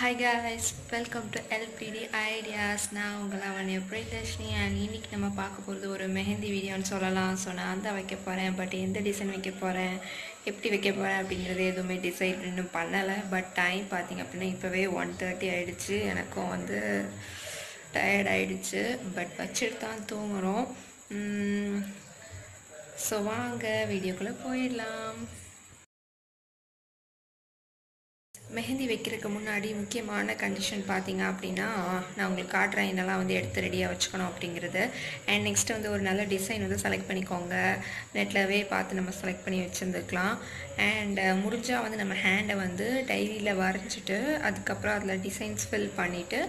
hi guys welcome to LPD ideas நான் உங்களை அவனைய Priyadarshini and இன்றைக்கி நம்ம பார்க்க போகிறது ஒரு மெஹந்தி வீடியோன்னு சொல்லலாம் ஸோ நான் தான் வைக்க போகிறேன் பட் எந்த டிசைன் வைக்க போகிறேன் எப்படி வைக்க போகிறேன் அப்படிங்கிறது எதுவுமே டிசைட் இன்னும் பண்ணலை பட் டைம் பார்த்திங்க அப்படின்னா இப்போவே ஒன் தேர்ட்டி ஆகிடுச்சு எனக்கும் வந்து டயர்ட் ஆகிடுச்சு பட் வச்சுட்டு தான் தூங்குகிறோம் ஸோ வாங்க வீடியோக்குள்ளே போயிடலாம் மெஹந்தி வைக்கிறதுக்கு முன்னாடி முக்கியமான கண்டிஷன் பார்த்தீங்க அப்படின்னா நான் உங்களுக்கு காட்டுறேன் என்னெல்லாம் வந்து எடுத்து ரெடியாக வச்சுக்கணும் அப்படிங்கிறது அண்ட் நெக்ஸ்ட்டு வந்து ஒரு நல்ல டிசைன் வந்து செலக்ட் பண்ணிக்கோங்க நெட்டில் பார்த்து நம்ம செலக்ட் பண்ணி வச்சுருந்துக்கலாம் அண்ட் uh, முடிஞ்சால் வந்து நம்ம ஹேண்டை வந்து டைரியில் வரைஞ்சிட்டு அதுக்கப்புறம் அதில் டிசைன்ஸ் ஃபில் பண்ணிவிட்டு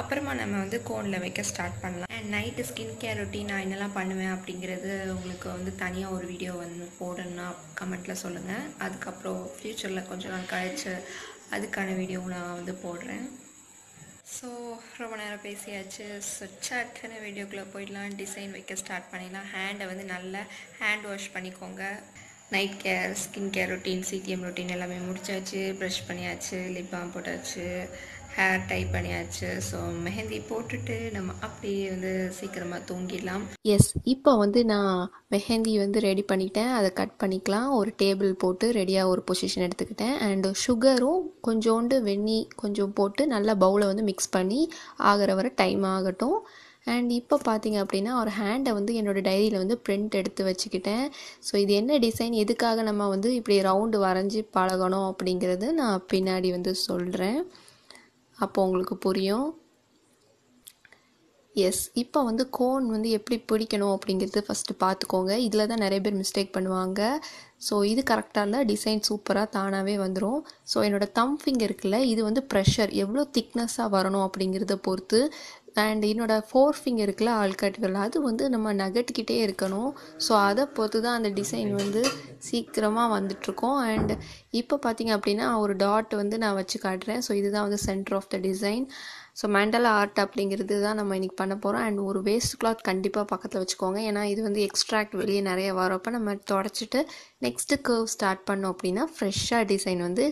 அப்புறமா நம்ம வந்து கோனில் வைக்க ஸ்டார்ட் பண்ணலாம் and night skin care routine நான் என்னெல்லாம் பண்ணுவேன் அப்படிங்கிறது உங்களுக்கு வந்து தனியாக ஒரு வீடியோ வந்து போடணும்னா கமெண்ட்டில் சொல்லுங்கள் அதுக்கப்புறம் ஃப்யூச்சரில் கொஞ்சம் நாள் கழிச்சு அதுக்கான வீடியோவும் நான் வந்து போடுறேன் ஸோ ரொம்ப நேரம் பேசியாச்சு சொச்சாட்டுன்னு வீடியோக்குள்ளே போயிடலாம் டிசைன் வைக்க ஸ்டார்ட் பண்ணிடலாம் ஹேண்டை வந்து நல்லா ஹேண்ட் வாஷ் பண்ணிக்கோங்க night care skin care routine CTM routine எல்லாமே முடிச்சாச்சு ப்ரஷ் பண்ணியாச்சு லிப் பாம் போட்டாச்சு ஹேர் டை பண்ணியாச்சு ஸோ மெஹந்தி போட்டுட்டு நம்ம அப்படியே வந்து சீக்கிரமாக தூங்கிடலாம் எஸ் இப்போ வந்து நான் மெஹந்தி வந்து ரெடி பண்ணிட்டேன் அதை கட் பண்ணிக்கலாம் ஒரு டேபிள் போட்டு ரெடியாக ஒரு பொசிஷன் எடுத்துக்கிட்டேன் அண்டு சுகரும் கொஞ்சோண்டு வெந்நி கொஞ்சம் போட்டு நல்லா பவுலை வந்து மிக்ஸ் பண்ணி ஆகிற வர டைம் ஆகட்டும் அண்ட் இப்போ பார்த்தீங்க அப்படின்னா ஒரு ஹேண்டை வந்து என்னோடய டைரியில் வந்து பிரிண்ட் எடுத்து வச்சுக்கிட்டேன் ஸோ இது என்ன டிசைன் எதுக்காக நம்ம வந்து இப்படி ரவுண்டு வரைஞ்சி பழகணும் அப்படிங்கிறது நான் பின்னாடி வந்து சொல்கிறேன் அப்போ உங்களுக்கு புரியும் எஸ் இப்போ வந்து கோன் வந்து எப்படி பிடிக்கணும் அப்படிங்கிறது ஃபஸ்ட்டு பார்த்துக்கோங்க இதில் தான் நிறைய பேர் மிஸ்டேக் பண்ணுவாங்க ஸோ இது கரெக்டாக இருந்தால் டிசைன் சூப்பராக தானாகவே வந்துடும் ஸோ என்னோடய தம் ஃபிங்கர் இது வந்து ப்ரெஷர் எவ்வளோ திக்னஸ்ஸாக வரணும் அப்படிங்கிறத பொறுத்து அண்ட் என்னோடய ஃபோர் ஃபிங்கர் இருக்குல்ல ஆள்காட்டுகள் அது வந்து நம்ம நகட்டிக்கிட்டே இருக்கணும் ஸோ அதை பொறுத்து தான் அந்த டிசைன் வந்து சீக்கிரமாக வந்துட்ருக்கோம் அண்ட் இப்போ பார்த்திங்க அப்படின்னா ஒரு டாட் வந்து நான் வச்சு காட்டுறேன் ஸோ இதுதான் வந்து centre of the design so mandala art அப்படிங்கிறது தான் நம்ம இன்றைக்கி பண்ண போகிறோம் அண்ட் ஒரு வேஸ்ட் கிளாத் கண்டிப்பாக பக்கத்தில் வச்சுக்கோங்க ஏன்னா இது வந்து எக்ஸ்ட்ராக்ட் வெளியே நிறைய வரப்போ நம்ம தொடச்சிட்டு நெக்ஸ்ட்டு கர்வ் ஸ்டார்ட் பண்ணோம் அப்படின்னா ஃப்ரெஷ்ஷாக டிசைன் வந்து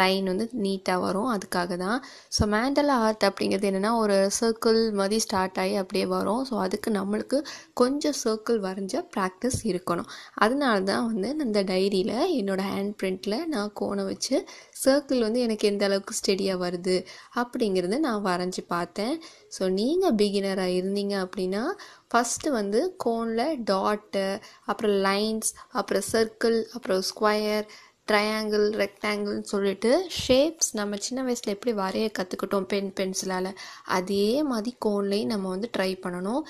லைன் வந்து நீட்டாக வரும் அதுக்காக தான் ஸோ மேண்டலா ஆர்ட் அப்படிங்கிறது என்னென்னா ஒரு சர்க்கிள் மாதிரி ஸ்டார்ட் ஆகி அப்படியே வரும் ஸோ அதுக்கு நம்மளுக்கு கொஞ்சம் சர்க்கிள் வரைஞ்ச ப்ராக்டிஸ் இருக்கணும் அதனால தான் வந்து இந்த டைரியில் என்னோடய ஹேண்ட் பிரிண்ட்டில் நான் கோணம் வச்சு சர்க்கிள் வந்து எனக்கு எந்த அளவுக்கு ஸ்டெடியாக வருது அப்படிங்கிறது நான் வரைஞ்சி பார்த்தேன் ஸோ நீங்கள் பிகினராக இருந்தீங்க அப்படின்னா ஃபஸ்ட்டு வந்து கோனில் டாட்டு அப்புறம் லைன்ஸ் அப்புறம் சர்க்கிள் அப்புறம் ஸ்கொயர் ட்ரையாங்கிள் ரெக்டாங்கிள்னு சொல்லிட்டு ஷேப்ஸ் நம்ம சின்ன வயசில் எப்படி வரைய கற்றுக்கிட்டோம் பென் பென்சிலால் அதே மாதிரி கோன்லேயும் நம்ம வந்து ட்ரை பண்ணணும்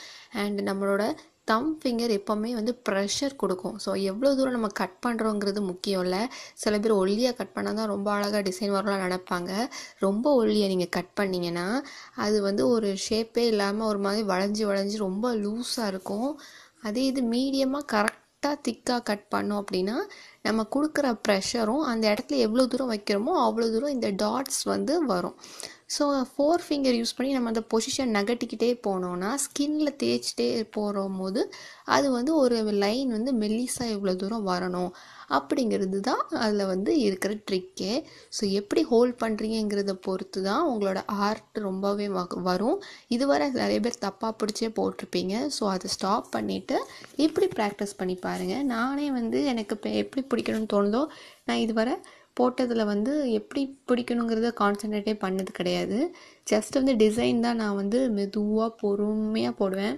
அண்ட் நம்மளோட தம் ஃபிங்கர் எப்போவுமே வந்து ப்ரெஷர் கொடுக்கும் ஸோ எவ்வளோ தூரம் நம்ம கட் பண்ணுறோங்கிறது முக்கியம் இல்லை சில பேர் ஒல்லியாக கட் பண்ணால் தான் ரொம்ப அழகாக டிசைன் வரலாம் நினப்பாங்க ரொம்ப ஒல்லியை நீங்கள் கட் பண்ணிங்கன்னா அது வந்து ஒரு ஷேப்பே இல்லாமல் ஒரு மாதிரி வளைஞ்சி வளைஞ்சி ரொம்ப லூஸாக இருக்கும் அதே இது மீடியமாக கரெக்டாக திக்காக கட் பண்ணோம் அப்படின்னா நம்ம கொடுக்குற ப்ரெஷரும் அந்த இடத்துல எவ்வளோ தூரம் வைக்கிறோமோ அவ்வளோ தூரம் இந்த டாட்ஸ் வந்து வரும் ஸோ ஃபோர் ஃபிங்கர் யூஸ் பண்ணி நம்ம அந்த பொசிஷன் நகட்டிக்கிட்டே போனோன்னா ஸ்கின்ல தேய்ச்சிட்டே போகிறோம் போது அது வந்து ஒரு லைன் வந்து மெல்லிஸாக இவ்வளோ தூரம் வரணும் அப்படிங்கிறது தான் அதில் வந்து இருக்கிற ட்ரிக்கே ஸோ எப்படி ஹோல்ட் பண்ணுறீங்கிறத பொறுத்து தான் உங்களோட ஆர்ட் ரொம்பவே வரும் இதுவரை நிறைய பேர் தப்பாக பிடிச்சே போட்டிருப்பீங்க ஸோ அதை ஸ்டாப் பண்ணிவிட்டு இப்படி ப்ராக்டிஸ் பண்ணி பாருங்கள் நானே வந்து எனக்கு எப்படி பிடிக்கணும்னு தோணுதோ நான் இதுவரை போட்டதில் வந்து எப்படி பிடிக்கணுங்கிறத கான்சன்ட்ரேட்டே பண்ணது கிடையாது ஜஸ்ட் வந்து டிசைன் தான் நான் வந்து மெதுவாக பொறுமையாக போடுவேன்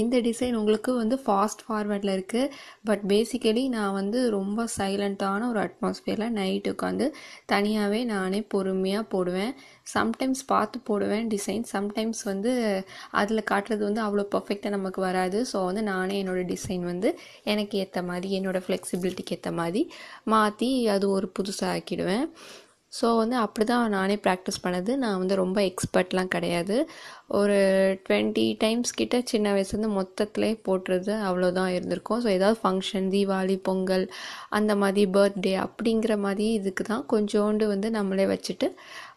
இந்த டிசைன் உங்களுக்கு வந்து ஃபாஸ்ட் ஃபார்வேர்டில் இருக்குது பட் பேசிக்கலி நான் வந்து ரொம்ப சைலண்ட்டான ஒரு அட்மாஸ்ஃபியரில் நைட் உட்காந்து தனியாகவே நானே பொறுமையாக போடுவேன் சம்டைம்ஸ் பார்த்து போடுவேன் டிசைன் சம்டைம்ஸ் வந்து அதில் காட்டுறது வந்து அவ்வளோ பர்ஃபெக்டாக நமக்கு வராது ஸோ வந்து நானே என்னோடய டிசைன் வந்து எனக்கு ஏற்ற மாதிரி என்னோடய ஃப்ளெக்சிபிலிட்டிக்கு ஏற்ற மாதிரி மாற்றி அது ஒரு புதுசாக ஆக்கிடுவேன் ஸோ வந்து அப்படி தான் நானே ப்ராக்டிஸ் பண்ணது நான் வந்து ரொம்ப எக்ஸ்பர்ட்லாம் கிடையாது ஒரு டுவெண்ட்டி டைம்ஸ் கிட்ட சின்ன வயசுலேருந்து மொத்தத்துலேயே போட்டுறது அவ்வளோதான் இருந்திருக்கும் ஸோ ஏதாவது ஃபங்க்ஷன் தீபாவளி பொங்கல் அந்த மாதிரி பர்த்டே அப்படிங்கிற மாதிரி இதுக்கு தான் கொஞ்சோண்டு வந்து நம்மளே வச்சுட்டு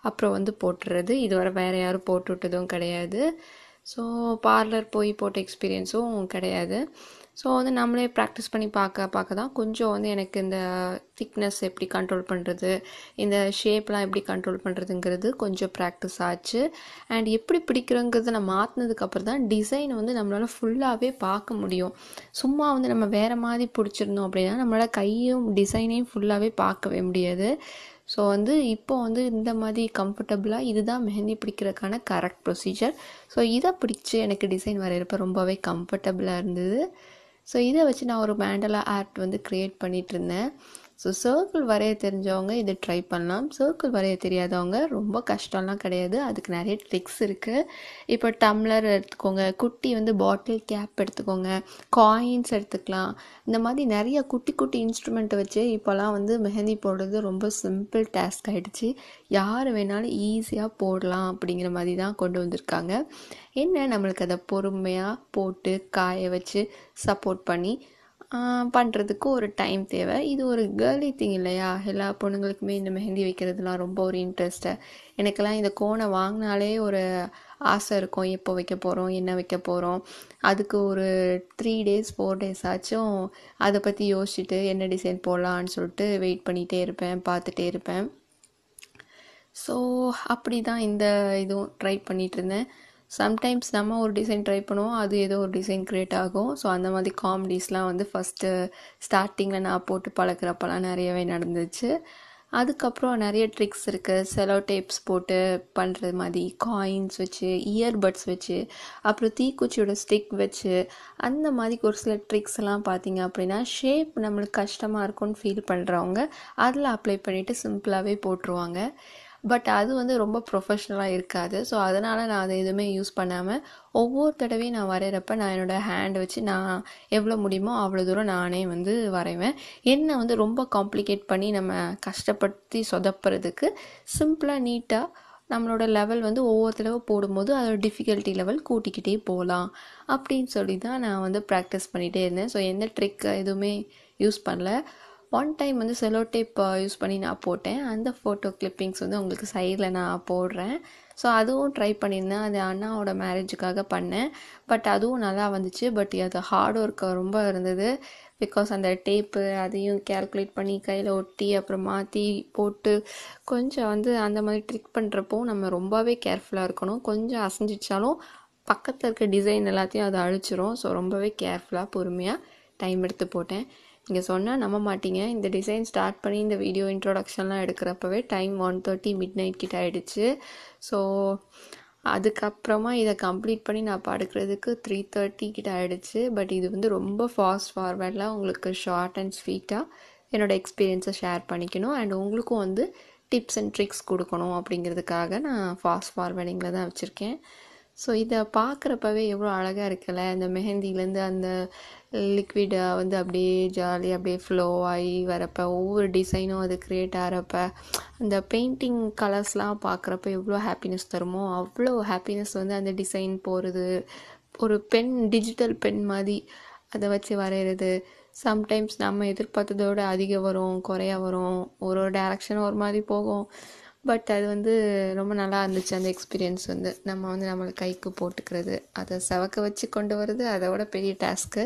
அப்புறம் வந்து போட்டுறது இதுவரை வேறு யாரும் போட்டு விட்டதும் கிடையாது ஸோ பார்லர் போய் போட்ட எக்ஸ்பீரியன்ஸும் கிடையாது ஸோ வந்து நம்மளே ப்ராக்டிஸ் பண்ணி பார்க்க பார்க்க தான் கொஞ்சம் வந்து எனக்கு இந்த திக்னஸ் எப்படி கண்ட்ரோல் பண்ணுறது இந்த ஷேப்லாம் எப்படி கண்ட்ரோல் பண்ணுறதுங்கிறது கொஞ்சம் ப்ராக்டிஸ் ஆச்சு அண்ட் எப்படி பிடிக்கிறோங்கிறத நான் மாற்றினதுக்கப்புறம் தான் டிசைன் வந்து நம்மளால் ஃபுல்லாகவே பார்க்க முடியும் சும்மா வந்து நம்ம வேறு மாதிரி பிடிச்சிருந்தோம் அப்படின்னா நம்மளால் கையும் டிசைனையும் ஃபுல்லாகவே பார்க்கவே முடியாது ஸோ வந்து இப்போ வந்து இந்த மாதிரி கம்ஃபர்டபுளாக இதுதான் மெஹந்தி பிடிக்கிறதுக்கான கரெக்ட் ப்ரொசீஜர் ஸோ இதை பிடிச்சி எனக்கு டிசைன் வரைகிறப்ப ரொம்பவே கம்ஃபர்டபுளாக இருந்தது ஸோ இதை வச்சு நான் ஒரு மேண்டலா ஆர்ட் வந்து க்ரியேட் பண்ணிகிட்ருந்தேன் ஸோ சர்க்கிள் வரைய தெரிஞ்சவங்க இதை ட்ரை பண்ணலாம் சர்க்கிள் வரைய தெரியாதவங்க ரொம்ப கஷ்டம்லாம் கிடையாது அதுக்கு நிறைய ட்ரிக்ஸ் இருக்குது இப்போ டம்ளர் எடுத்துக்கோங்க குட்டி வந்து பாட்டில் கேப் எடுத்துக்கோங்க காயின்ஸ் எடுத்துக்கலாம் இந்த மாதிரி நிறைய குட்டி குட்டி இன்ஸ்ட்ருமெண்ட்டை வச்சு இப்போல்லாம் வந்து மெஹந்தி போடுறது ரொம்ப சிம்பிள் டாஸ்க் ஆகிடுச்சு யார் வேணாலும் ஈஸியாக போடலாம் அப்படிங்கிற மாதிரி தான் கொண்டு வந்திருக்காங்க என்ன நம்மளுக்கு அதை பொறுமையாக போட்டு காய வச்சு சப்போர்ட் பண்ணி பண்ணுறதுக்கு ஒரு டைம் தேவை இது ஒரு கேர்லி திங் இல்லையா எல்லா பொண்ணுங்களுக்குமே இந்த மெஹந்தி வைக்கிறதுலாம் ரொம்ப ஒரு இன்ட்ரெஸ்ட்டு எனக்கெல்லாம் இந்த கோனை வாங்கினாலே ஒரு ஆசை இருக்கும் எப்போ வைக்க போகிறோம் என்ன வைக்க போகிறோம் அதுக்கு ஒரு த்ரீ டேஸ் ஃபோர் டேஸ் ஆச்சும் அதை பற்றி யோசிச்சுட்டு என்ன டிசைன் போடலான்னு சொல்லிட்டு வெயிட் பண்ணிகிட்டே இருப்பேன் பார்த்துட்டே இருப்பேன் ஸோ அப்படி தான் இந்த இதுவும் ட்ரை பண்ணிகிட்டு இருந்தேன் சம்டைம்ஸ் நம்ம ஒரு டிசைன் ட்ரை பண்ணுவோம் அது ஏதோ ஒரு டிசைன் க்ரியேட் ஆகும் ஸோ அந்த மாதிரி காமெடிஸ்லாம் வந்து ஃபஸ்ட்டு ஸ்டார்டிங்கில் நான் போட்டு பழக்கிறப்பெல்லாம் நிறையவே நடந்துச்சு அதுக்கப்புறம் நிறைய ட்ரிக்ஸ் இருக்குது செலோ டேப்ஸ் போட்டு பண்ணுறது மாதிரி காயின்ஸ் வச்சு இயர்பட்ஸ் வச்சு அப்புறம் தீக்குச்சியோட ஸ்டிக் வச்சு அந்த மாதிரி ஒரு சில ட்ரிக்ஸ்லாம் பார்த்தீங்க அப்படின்னா ஷேப் நம்மளுக்கு கஷ்டமாக இருக்கும்னு ஃபீல் பண்ணுறவங்க அதில் அப்ளை பண்ணிவிட்டு சிம்பிளாகவே போட்டுருவாங்க பட் அது வந்து ரொம்ப ப்ரொஃபஷ்னலாக இருக்காது ஸோ அதனால் நான் அதை எதுவுமே யூஸ் பண்ணாமல் ஒவ்வொரு தடவையும் நான் வரைகிறப்ப நான் என்னோடய ஹேண்ட் வச்சு நான் எவ்வளோ முடியுமோ அவ்வளோ தூரம் நானே வந்து வரைவேன் என்ன வந்து ரொம்ப காம்ப்ளிகேட் பண்ணி நம்ம கஷ்டப்படுத்தி சொதப்புறதுக்கு சிம்பிளாக நீட்டாக நம்மளோட லெவல் வந்து ஒவ்வொரு தடவை போடும்போது அதோட டிஃபிகல்ட்டி லெவல் கூட்டிக்கிட்டே போகலாம் அப்படின்னு சொல்லி தான் நான் வந்து ப்ராக்டிஸ் பண்ணிகிட்டே இருந்தேன் ஸோ எந்த ட்ரிக் எதுவுமே யூஸ் பண்ணல ஒன் டைம் வந்து செலோ டேப் யூஸ் பண்ணி நான் போட்டேன் அந்த ஃபோட்டோ கிளிப்பிங்ஸ் வந்து உங்களுக்கு சைடில் நான் போடுறேன் ஸோ அதுவும் ட்ரை பண்ணியிருந்தேன் அது அண்ணாவோட மேரேஜுக்காக பண்ணேன் பட் அதுவும் நல்லா வந்துச்சு பட் அது ஹார்ட் ஒர்க் ரொம்ப இருந்தது பிகாஸ் அந்த டேப்பு அதையும் கேல்குலேட் பண்ணி கையில் ஒட்டி அப்புறம் மாற்றி போட்டு கொஞ்சம் வந்து அந்த மாதிரி ட்ரிக் பண்ணுறப்போ நம்ம ரொம்பவே கேர்ஃபுல்லாக இருக்கணும் கொஞ்சம் அசைஞ்சிச்சாலும் பக்கத்தில் இருக்க டிசைன் எல்லாத்தையும் அதை அழிச்சிரும் ஸோ ரொம்பவே கேர்ஃபுல்லாக பொறுமையாக டைம் எடுத்து போட்டேன் நீங்கள் சொன்னால் நம்ப மாட்டீங்க இந்த டிசைன் ஸ்டார்ட் பண்ணி இந்த வீடியோ இன்ட்ரொடக்ஷன்லாம் எடுக்கிறப்பவே time one thirty midnight கிட்ட ஆகிடுச்சு ஸோ அதுக்கப்புறமா இதை கம்ப்ளீட் பண்ணி நான் படுக்கிறதுக்கு த்ரீ தேர்ட்டி கிட்ட ஆகிடுச்சு பட் இது வந்து ரொம்ப ஃபாஸ்ட் ஃபார்வேர்டில் உங்களுக்கு ஷார்ட் அண்ட் ஸ்வீட்டாக என்னோடய எக்ஸ்பீரியன்ஸை ஷேர் பண்ணிக்கணும் அண்ட் உங்களுக்கும் வந்து டிப்ஸ் அண்ட் ட்ரிக்ஸ் கொடுக்கணும் அப்படிங்கிறதுக்காக நான் ஃபாஸ்ட் ஃபார்வேர்டிங்கில் தான் வச்சுருக்கேன் ஸோ இதை பார்க்குறப்பவே எவ்வளோ அழகாக இருக்குல்ல அந்த மெஹந்திலேருந்து அந்த லிக்விடை வந்து அப்படியே ஜாலியாக அப்படியே ஃப்ளோ ஆகி வரப்போ ஒவ்வொரு டிசைனும் அது க்ரியேட் ஆகிறப்ப அந்த பெயிண்டிங் கலர்ஸ்லாம் பார்க்குறப்ப எவ்வளோ ஹாப்பினஸ் தருமோ அவ்வளோ ஹாப்பினஸ் வந்து அந்த டிசைன் போகிறது ஒரு பென் டிஜிட்டல் பென் மாதிரி அதை வச்சு வரைகிறது சம்டைம்ஸ் நம்ம எதிர்பார்த்ததோட அதிகம் வரும் குறையா வரும் ஒரு ஒரு டேரக்ஷன் ஒரு மாதிரி போகும் பட் அது வந்து ரொம்ப நல்லா இருந்துச்சு அந்த எக்ஸ்பீரியன்ஸ் வந்து நம்ம வந்து நம்மளை கைக்கு போட்டுக்கிறது அதை செவக்க வச்சு கொண்டு வர்றது அதோட பெரிய டாஸ்க்கு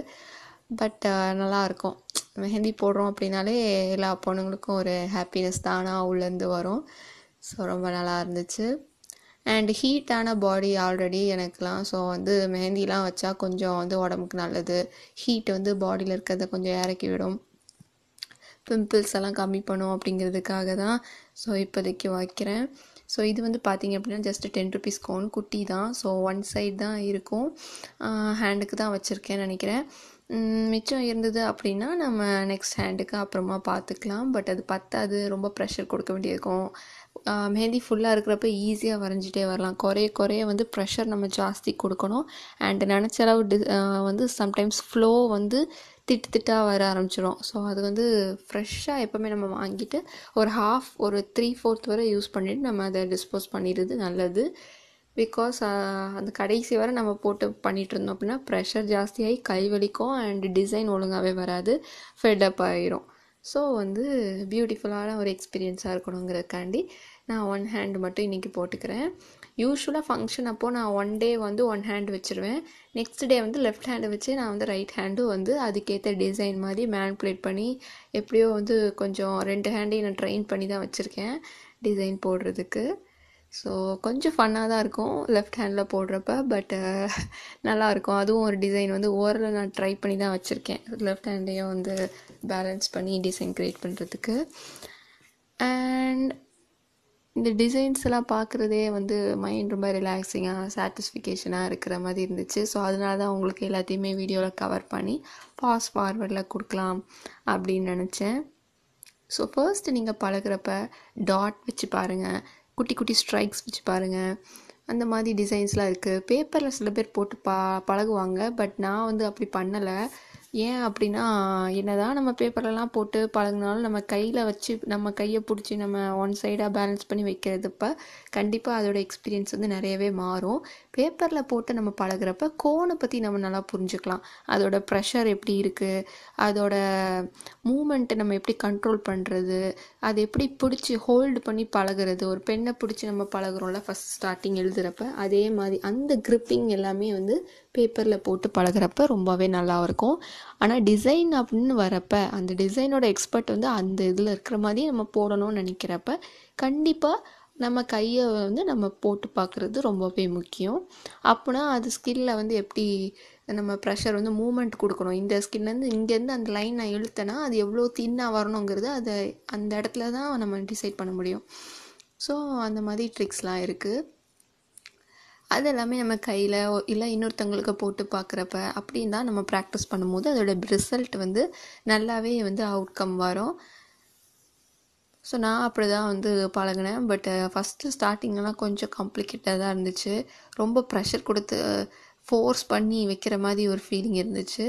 பட் நல்லாயிருக்கும் மெஹந்தி போடுறோம் அப்படின்னாலே எல்லா பொண்ணுங்களுக்கும் ஒரு ஹாப்பினஸ் தானாக உள்ளேருந்து வரும் ஸோ ரொம்ப நல்லா இருந்துச்சு அண்ட் ஹீட்டான பாடி ஆல்ரெடி எனக்குலாம் ஸோ வந்து மெஹந்திலாம் வச்சா கொஞ்சம் வந்து உடம்புக்கு நல்லது ஹீட் வந்து பாடியில் இருக்கிறத கொஞ்சம் இறக்கி விடும் பிம்பிள்ஸ் எல்லாம் கம்மி பண்ணும் அப்படிங்கிறதுக்காக தான் ஸோ இப்போதைக்கு வைக்கிறேன் ஸோ இது வந்து பார்த்திங்க அப்படின்னா ஜஸ்ட்டு டென் ருபீஸ் கோன் குட்டி தான் ஸோ ஒன் சைட் தான் இருக்கும் ஹேண்டுக்கு தான் வச்சுருக்கேன்னு நினைக்கிறேன் மிச்சம் இருந்தது அப்படின்னா நம்ம நெக்ஸ்ட் ஹேண்டுக்கு அப்புறமா பார்த்துக்கலாம் பட் அது பத்தாது ரொம்ப ப்ரெஷர் கொடுக்க வேண்டியிருக்கும் மெஹந்தி ஃபுல்லாக இருக்கிறப்ப ஈஸியாக வரைஞ்சிட்டே வரலாம் குறைய குறைய வந்து ப்ரெஷர் நம்ம ஜாஸ்தி கொடுக்கணும் அண்ட் நினச்ச அளவு டி வந்து சம்டைம்ஸ் ஃப்ளோ வந்து திட்டு திட்டாக வர ஆரம்பிச்சிடும் ஸோ அது வந்து ஃப்ரெஷ்ஷாக எப்போவுமே நம்ம வாங்கிட்டு ஒரு ஹாஃப் ஒரு த்ரீ ஃபோர்த் வரை யூஸ் பண்ணிவிட்டு நம்ம அதை டிஸ்போஸ் பண்ணிடுறது நல்லது பிகாஸ் அந்த கடைசி வரை நம்ம போட்டு பண்ணிகிட்டு இருந்தோம் அப்படின்னா ப்ரெஷர் ஜாஸ்தியாகி கை வலிக்கும் அண்ட் டிசைன் ஒழுங்காகவே வராது அப் ஆகிரும் ஸோ வந்து பியூட்டிஃபுல்லான ஒரு எக்ஸ்பீரியன்ஸாக இருக்கணுங்கிறதுக்காண்டி நான் ஒன் ஹேண்ட் மட்டும் இன்றைக்கி போட்டுக்கிறேன் யூஸ்வலாக ஃபங்க்ஷன் அப்போது நான் ஒன் டே வந்து ஒன் ஹேண்ட் வச்சுருவேன் நெக்ஸ்ட் டே வந்து லெஃப்ட் ஹேண்டு வச்சு நான் வந்து ரைட் ஹேண்டும் வந்து அதுக்கேற்ற டிசைன் மாதிரி மேன்ப்ளேட் பண்ணி எப்படியோ வந்து கொஞ்சம் ரெண்டு ஹேண்டையும் நான் ட்ரெயின் பண்ணி தான் வச்சுருக்கேன் டிசைன் போடுறதுக்கு ஸோ கொஞ்சம் ஃபன்னாக தான் இருக்கும் லெஃப்ட் ஹேண்டில் போடுறப்ப பட் நல்லாயிருக்கும் அதுவும் ஒரு டிசைன் வந்து ஓரில் நான் ட்ரை பண்ணி தான் வச்சுருக்கேன் லெஃப்ட் ஹேண்டையும் வந்து பேலன்ஸ் பண்ணி டிசைன் க்ரியேட் பண்ணுறதுக்கு அண்ட் இந்த டிசைன்ஸ் எல்லாம் பார்க்குறதே வந்து மைண்ட் ரொம்ப ரிலாக்ஸிங்காக சாட்டிஸ்ஃபிகேஷனாக இருக்கிற மாதிரி இருந்துச்சு ஸோ அதனால தான் உங்களுக்கு எல்லாத்தையுமே வீடியோவில் கவர் பண்ணி பாஸ் ஃபார்வர்டில் கொடுக்கலாம் அப்படின்னு நினச்சேன் ஸோ ஃபர்ஸ்ட் நீங்கள் பழகிறப்ப டாட் வச்சு பாருங்கள் குட்டி குட்டி ஸ்ட்ரைக்ஸ் வச்சு பாருங்கள் அந்த மாதிரி டிசைன்ஸ்லாம் இருக்குது பேப்பரில் சில பேர் போட்டு பா பழகுவாங்க பட் நான் வந்து அப்படி பண்ணலை ஏன் அப்படின்னா என்னதான் நம்ம பேப்பர்லலாம் போட்டு பழகினாலும் நம்ம கையில் வச்சு நம்ம கையை பிடிச்சி நம்ம ஒன் சைடாக பேலன்ஸ் பண்ணி வைக்கிறதுப்ப கண்டிப்பாக அதோட எக்ஸ்பீரியன்ஸ் வந்து நிறையவே மாறும் பேப்பரில் போட்டு நம்ம பழகிறப்ப கோனை பற்றி நம்ம நல்லா புரிஞ்சுக்கலாம் அதோட ப்ரெஷர் எப்படி இருக்குது அதோட மூமெண்ட்டை நம்ம எப்படி கண்ட்ரோல் பண்ணுறது அது எப்படி பிடிச்சி ஹோல்டு பண்ணி பழகிறது ஒரு பெண்ணை பிடிச்சி நம்ம பழகிறோம்ல ஃபஸ்ட் ஸ்டார்டிங் எழுதுகிறப்ப அதே மாதிரி அந்த க்ரிப்பிங் எல்லாமே வந்து பேப்பரில் போட்டு பழகிறப்ப ரொம்பவே நல்லா இருக்கும் ஆனால் டிசைன் அப்படின்னு வரப்ப அந்த டிசைனோட எக்ஸ்பர்ட் வந்து அந்த இதில் இருக்கிற மாதிரி நம்ம போடணும்னு நினைக்கிறப்ப கண்டிப்பாக நம்ம கையை வந்து நம்ம போட்டு பார்க்குறது ரொம்பவே முக்கியம் அப்போனா அது ஸ்கில்ல வந்து எப்படி நம்ம ப்ரெஷர் வந்து மூமெண்ட் கொடுக்கணும் இந்த ஸ்கின்லேருந்து இங்கேருந்து அந்த லைன் நான் இழுத்தேன்னா அது எவ்வளோ தின்னாக வரணுங்கிறது அதை அந்த இடத்துல தான் நம்ம டிசைட் பண்ண முடியும் ஸோ அந்த மாதிரி ட்ரிக்ஸ்லாம் இருக்குது அது எல்லாமே நம்ம கையில் இல்லை இன்னொருத்தவங்களுக்கு போட்டு பார்க்குறப்ப அப்படின் தான் நம்ம ப்ராக்டிஸ் பண்ணும்போது அதோட ரிசல்ட் வந்து நல்லாவே வந்து அவுட்கம் வரும் ஸோ நான் அப்படி தான் வந்து பழகினேன் பட்டு ஃபஸ்ட்டு ஸ்டார்டிங்லாம் கொஞ்சம் காம்ப்ளிகேட்டாக தான் இருந்துச்சு ரொம்ப ப்ரெஷர் கொடுத்து ஃபோர்ஸ் பண்ணி வைக்கிற மாதிரி ஒரு ஃபீலிங் இருந்துச்சு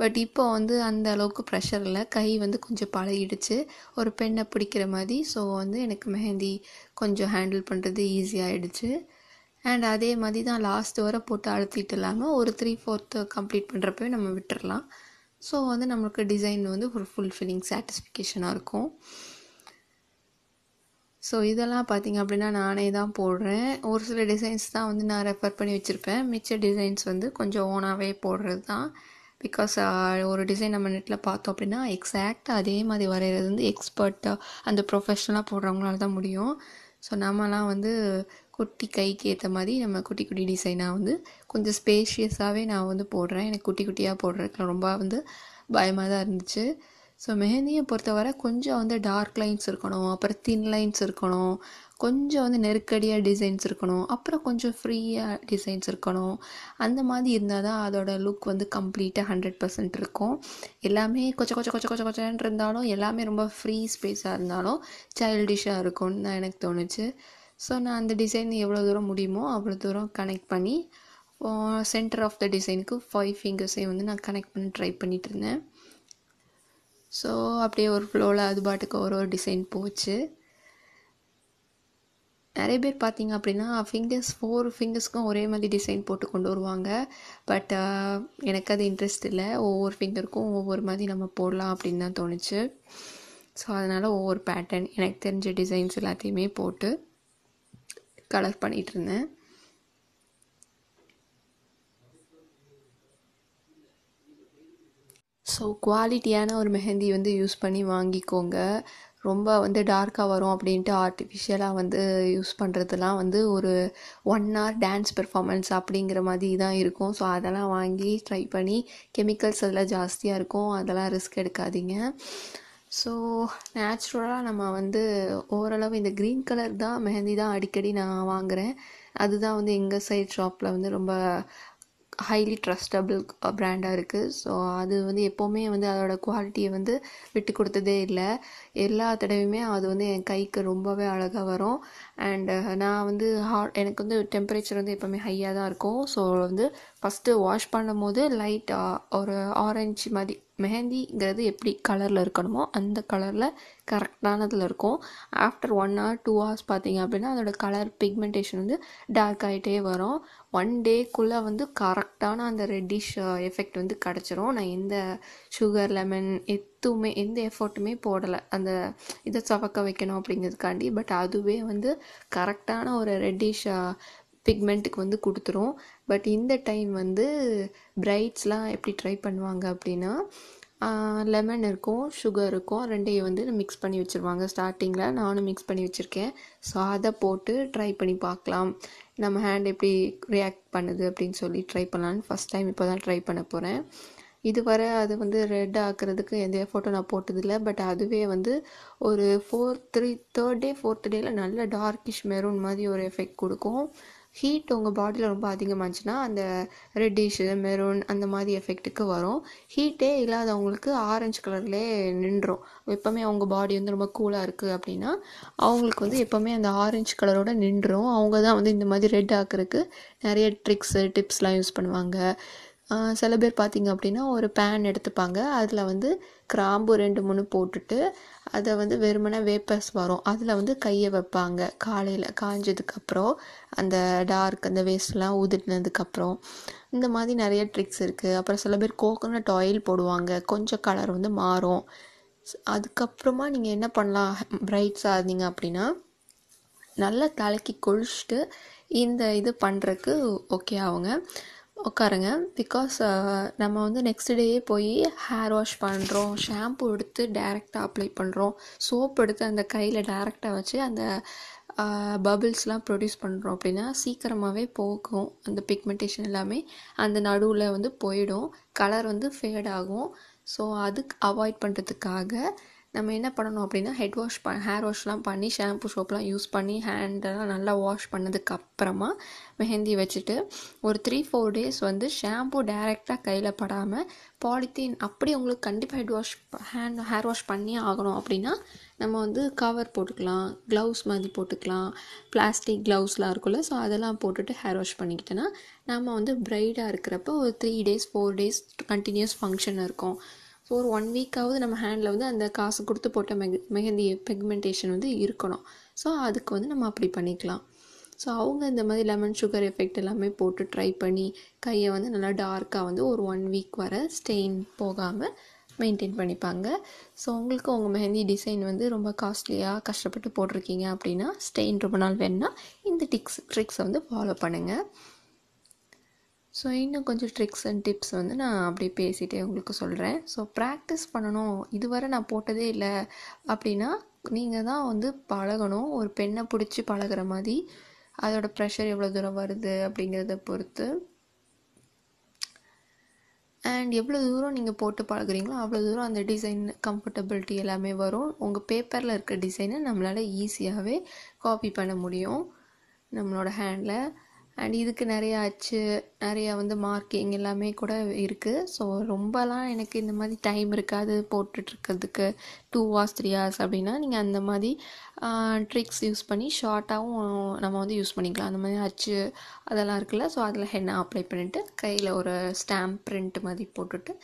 பட் இப்போ வந்து அந்த அளவுக்கு ப்ரெஷர் இல்லை கை வந்து கொஞ்சம் பழகிடுச்சு ஒரு பெண்ணை பிடிக்கிற மாதிரி ஸோ வந்து எனக்கு மெஹந்தி கொஞ்சம் ஹேண்டில் பண்ணுறது ஈஸியாகிடுச்சு அண்ட் அதே மாதிரி தான் லாஸ்ட் வரை போட்டு அழுத்திட்டு இல்லாமல் ஒரு த்ரீ ஃபோர்த்து கம்ப்ளீட் பண்ணுறப்பவே நம்ம விட்டுடலாம் ஸோ வந்து நம்மளுக்கு டிசைன் வந்து ஒரு ஃபுல்ஃபில்லிங் சாட்டிஸ்ஃபிகேஷனாக இருக்கும் ஸோ இதெல்லாம் பார்த்திங்க அப்படின்னா நானே தான் போடுறேன் ஒரு சில டிசைன்ஸ் தான் வந்து நான் ரெஃபர் பண்ணி வச்சுருப்பேன் மிச்ச டிசைன்ஸ் வந்து கொஞ்சம் ஓனாகவே போடுறது தான் பிகாஸ் ஒரு டிசைன் நம்ம நெட்டில் பார்த்தோம் அப்படின்னா எக்ஸாக்டாக அதே மாதிரி வரைகிறது வந்து எக்ஸ்பர்ட்டாக அந்த ப்ரொஃபஷ்னலாக போடுறவங்களால தான் முடியும் ஸோ நம்மலாம் வந்து குட்டி கைக்கு ஏற்ற மாதிரி நம்ம குட்டி குட்டி டிசைனாக வந்து கொஞ்சம் ஸ்பேஷியஸாகவே நான் வந்து போடுறேன் எனக்கு குட்டி குட்டியாக போடுறதுக்கு ரொம்ப வந்து பயமாக தான் இருந்துச்சு ஸோ மெஹந்தியை பொறுத்தவரை கொஞ்சம் வந்து டார்க் லைன்ஸ் இருக்கணும் அப்புறம் தின் லைன்ஸ் இருக்கணும் கொஞ்சம் வந்து நெருக்கடியாக டிசைன்ஸ் இருக்கணும் அப்புறம் கொஞ்சம் ஃப்ரீயாக டிசைன்ஸ் இருக்கணும் அந்த மாதிரி இருந்தால் தான் அதோட லுக் வந்து கம்ப்ளீட்டாக ஹண்ட்ரட் பர்சன்ட் இருக்கும் எல்லாமே கொச்ச கொச்ச கொச்ச கொச்ச கொச்சன்னு இருந்தாலும் எல்லாமே ரொம்ப ஃப்ரீ ஸ்பேஸாக இருந்தாலும் சைல்டிஷாக இருக்கும்னு தான் எனக்கு தோணுச்சு ஸோ நான் அந்த டிசைன் எவ்வளோ தூரம் முடியுமோ அவ்வளோ தூரம் கனெக்ட் பண்ணி சென்டர் ஆஃப் த டிசைனுக்கு ஃபைவ் ஃபிங்கர்ஸையும் வந்து நான் கனெக்ட் பண்ணி ட்ரை பண்ணிகிட்டு இருந்தேன் ஸோ அப்படியே ஒரு ஃப்ளோவில் அது பாட்டுக்கு ஒரு ஒரு டிசைன் போச்சு நிறைய பேர் பார்த்தீங்க அப்படின்னா ஃபிங்கர்ஸ் ஃபோர் ஃபிங்கர்ஸ்க்கும் ஒரே மாதிரி டிசைன் போட்டு கொண்டு வருவாங்க பட் எனக்கு அது இன்ட்ரெஸ்ட் இல்லை ஒவ்வொரு ஃபிங்கருக்கும் ஒவ்வொரு மாதிரி நம்ம போடலாம் அப்படின்னு தான் தோணுச்சு ஸோ அதனால் ஒவ்வொரு பேட்டர்ன் எனக்கு தெரிஞ்ச டிசைன்ஸ் எல்லாத்தையுமே போட்டு கலர் பண்ணிகிட்டு இருந்தேன் ஸோ குவாலிட்டியான ஒரு மெஹந்தி வந்து யூஸ் பண்ணி வாங்கிக்கோங்க ரொம்ப வந்து டார்க்காக வரும் அப்படின்ட்டு ஆர்டிஃபிஷியலாக வந்து யூஸ் பண்ணுறதுலாம் வந்து ஒரு ஒன் ஹவர் டான்ஸ் பெர்ஃபார்மன்ஸ் அப்படிங்கிற மாதிரி தான் இருக்கும் ஸோ அதெல்லாம் வாங்கி ட்ரை பண்ணி கெமிக்கல்ஸ் எல்லாம் ஜாஸ்தியாக இருக்கும் அதெல்லாம் ரிஸ்க் எடுக்காதீங்க ஸோ நேச்சுரலாக நம்ம வந்து ஓரளவு இந்த க்ரீன் கலர் தான் மெஹந்தி தான் அடிக்கடி நான் வாங்குகிறேன் அதுதான் வந்து எங்கள் சைட் ஷாப்பில் வந்து ரொம்ப ஹைலி ட்ரஸ்டபிள் ப்ராண்டாக இருக்குது ஸோ அது வந்து எப்போவுமே வந்து அதோட குவாலிட்டியை வந்து விட்டு கொடுத்ததே இல்லை எல்லா தடவையுமே அது வந்து என் கைக்கு ரொம்பவே அழகாக வரும் அண்டு நான் வந்து ஹார்ட் எனக்கு வந்து டெம்பரேச்சர் வந்து எப்போவுமே ஹையாக தான் இருக்கும் ஸோ வந்து ஃபஸ்ட்டு வாஷ் பண்ணும் போது லைட்டாக ஒரு ஆரஞ்சு மாதிரி மெஹந்திங்கிறது எப்படி கலரில் இருக்கணுமோ அந்த கலரில் கரெக்டானதில் இருக்கும் after one hour two hours பார்த்தீங்க அப்படின்னா அதோடய கலர் பிக்மெண்டேஷன் வந்து டார்க் ஆகிட்டே வரும் ஒன் டேக்குள்ளே வந்து கரெக்டான அந்த ரெட்டிஷ் எஃபெக்ட் வந்து கிடச்சிரும் நான் எந்த சுகர் லெமன் எதுவுமே எந்த எஃபர்ட்டுமே போடலை அந்த இதை சவக்க வைக்கணும் அப்படிங்கிறதுக்காண்டி பட் அதுவே வந்து கரெக்டான ஒரு ரெட்டிஷ் பிக்மெண்ட்டுக்கு வந்து கொடுத்துரும் பட் இந்த டைம் வந்து பிரைட்ஸ்லாம் எப்படி ட்ரை பண்ணுவாங்க அப்படின்னா லெமன் இருக்கும் சுகர் இருக்கும் ரெண்டையும் வந்து மிக்ஸ் பண்ணி வச்சுருவாங்க ஸ்டார்டிங்கில் நானும் மிக்ஸ் பண்ணி வச்சுருக்கேன் ஸோ அதை போட்டு ட்ரை பண்ணி பார்க்கலாம் நம்ம ஹேண்ட் எப்படி ரியாக்ட் பண்ணுது அப்படின்னு சொல்லி ட்ரை பண்ணலான்னு ஃபஸ்ட் டைம் இப்போ தான் ட்ரை பண்ண போகிறேன் இதுவரை அது வந்து ரெட் ஆக்குறதுக்கு எந்த ஃபோட்டோ நான் போட்டதில்லை பட் அதுவே வந்து ஒரு four three third day fourth டேயில் நல்ல டார்க்கிஷ் மெரூன் மாதிரி ஒரு எஃபெக்ட் கொடுக்கும் ஹீட் உங்கள் பாடியில் ரொம்ப அதிகமாகச்சுன்னா அந்த ரெட்டிஷு மெரூன் அந்த மாதிரி எஃபெக்ட்டுக்கு வரும் ஹீட்டே இல்லாதவங்களுக்கு ஆரஞ்சு கலர்லே நின்றோம் எப்போவுமே அவங்க பாடி வந்து ரொம்ப கூலாக இருக்குது அப்படின்னா அவங்களுக்கு வந்து எப்போவுமே அந்த ஆரஞ்சு கலரோட நின்றோம் அவங்க தான் வந்து இந்த மாதிரி ரெட் ஆக்கிறதுக்கு நிறைய ட்ரிக்ஸு டிப்ஸ்லாம் யூஸ் பண்ணுவாங்க சில பேர் பார்த்திங்க அப்படின்னா ஒரு பேன் எடுத்துப்பாங்க அதில் வந்து கிராம்பு ரெண்டு மூணு போட்டுட்டு அதை வந்து வெறுமனே வேப்பர்ஸ் வரும் அதில் வந்து கையை வைப்பாங்க காலையில் காஞ்சதுக்கப்புறம் அந்த டார்க் அந்த வேஸ்ட்லாம் ஊதிட்டுனதுக்கப்புறம் இந்த மாதிரி நிறைய ட்ரிக்ஸ் இருக்குது அப்புறம் சில பேர் கோகோனட் ஆயில் போடுவாங்க கொஞ்சம் கலர் வந்து மாறும் அதுக்கப்புறமா நீங்கள் என்ன பண்ணலாம் பிரைட்ஸாக இருந்தீங்க அப்படின்னா நல்லா தலைக்கு கொழிச்சிட்டு இந்த இது பண்ணுறக்கு ஓகே ஆகுங்க உட்காருங்க பிகாஸ் நம்ம வந்து நெக்ஸ்ட் டேயே போய் ஹேர் வாஷ் பண்ணுறோம் ஷாம்பு எடுத்து டேரெக்டாக அப்ளை பண்ணுறோம் சோப் எடுத்து அந்த கையில் டேரெக்டாக வச்சு அந்த பபிள்ஸ்லாம் ப்ரொடியூஸ் பண்ணுறோம் அப்படின்னா சீக்கிரமாகவே போகும் அந்த பிக்மெண்டேஷன் எல்லாமே அந்த நடுவில் வந்து போயிடும் கலர் வந்து ஃபேட் ஆகும் ஸோ அதுக்கு அவாய்ட் பண்ணுறதுக்காக நம்ம என்ன பண்ணணும் அப்படின்னா ஹெட் வாஷ் ப ஹேர் வாஷ்லாம் பண்ணி ஷாம்பு சோப்லாம் யூஸ் பண்ணி ஹேண்டெல்லாம் நல்லா வாஷ் பண்ணதுக்கப்புறமா மெஹந்தி வச்சுட்டு ஒரு த்ரீ ஃபோர் டேஸ் வந்து ஷாம்பு டைரெக்டாக கையில் படாமல் பாலித்தீன் அப்படி உங்களுக்கு கண்டிப்பாக head wash hand hair wash பண்ணி ஆகணும் அப்படின்னா நம்ம வந்து கவர் போட்டுக்கலாம் க்ளவுஸ் மாதிரி போட்டுக்கலாம் பிளாஸ்டிக் க்ளவுஸ்லாம் இருக்குல்ல ஸோ அதெல்லாம் போட்டுட்டு ஹேர் வாஷ் பண்ணிக்கிட்டேன்னா நம்ம வந்து ப்ரைடாக இருக்கிறப்ப ஒரு three days four days continuous function இருக்கும் ஒரு ஒன் வீக்காவது நம்ம ஹேண்டில் வந்து அந்த காசு கொடுத்து போட்ட மெக் மெஹந்தி பெக்மெண்டேஷன் வந்து இருக்கணும் ஸோ அதுக்கு வந்து நம்ம அப்படி பண்ணிக்கலாம் ஸோ அவங்க இந்த மாதிரி லெமன் சுகர் எஃபெக்ட் எல்லாமே போட்டு ட்ரை பண்ணி கையை வந்து நல்லா டார்க்காக வந்து ஒரு ஒன் வீக் வர ஸ்டெயின் போகாமல் மெயின்டைன் பண்ணிப்பாங்க ஸோ உங்களுக்கு உங்கள் மெஹந்தி டிசைன் வந்து ரொம்ப காஸ்ட்லியாக கஷ்டப்பட்டு போட்டிருக்கீங்க அப்படின்னா ஸ்டெயின் ரொம்ப நாள் வேணுன்னா இந்த டிக்ஸ் ட்ரிக்ஸை வந்து ஃபாலோ பண்ணுங்கள் ஸோ இன்னும் கொஞ்சம் ட்ரிக்ஸ் அண்ட் டிப்ஸ் வந்து நான் அப்படி பேசிகிட்டே உங்களுக்கு சொல்கிறேன் ஸோ ப்ராக்டிஸ் பண்ணணும் இதுவரை நான் போட்டதே இல்லை அப்படின்னா நீங்கள் தான் வந்து பழகணும் ஒரு பெண்ணை பிடிச்சி பழகிற மாதிரி அதோட ப்ரெஷர் எவ்வளோ தூரம் வருது அப்படிங்கிறத பொறுத்து அண்ட் எவ்வளோ தூரம் நீங்கள் போட்டு பழகுறீங்களோ அவ்வளோ தூரம் அந்த டிசைன் கம்ஃபர்டபிலிட்டி எல்லாமே வரும் உங்கள் பேப்பரில் இருக்கிற டிசைனை நம்மளால் ஈஸியாகவே காப்பி பண்ண முடியும் நம்மளோட ஹேண்டில் அண்ட் இதுக்கு நிறையா அச்சு நிறையா வந்து மார்க்கிங் எல்லாமே கூட இருக்குது ஸோ ரொம்பலாம் எனக்கு இந்த மாதிரி டைம் இருக்காது போட்டுட்ருக்கிறதுக்கு டூ ஹார்ஸ் த்ரீ ஹார்ஸ் அப்படின்னா நீங்கள் அந்த மாதிரி ட்ரிக்ஸ் யூஸ் பண்ணி ஷார்ட்டாகவும் நம்ம வந்து யூஸ் பண்ணிக்கலாம் அந்த மாதிரி அச்சு அதெல்லாம் இருக்குல்ல ஸோ அதில் ஹென்னா அப்ளை பண்ணிவிட்டு கையில் ஒரு ஸ்டாம்ப் பிரிண்ட் மாதிரி போட்டுட்டு